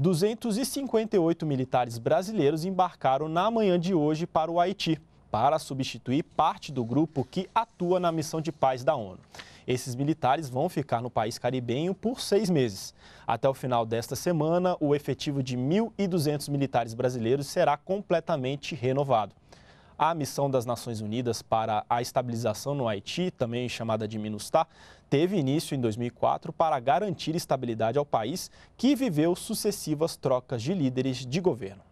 258 militares brasileiros embarcaram na manhã de hoje para o Haiti, para substituir parte do grupo que atua na missão de paz da ONU. Esses militares vão ficar no país caribenho por seis meses. Até o final desta semana, o efetivo de 1.200 militares brasileiros será completamente renovado a missão das Nações Unidas para a estabilização no Haiti, também chamada de MINUSTAH, teve início em 2004 para garantir estabilidade ao país que viveu sucessivas trocas de líderes de governo.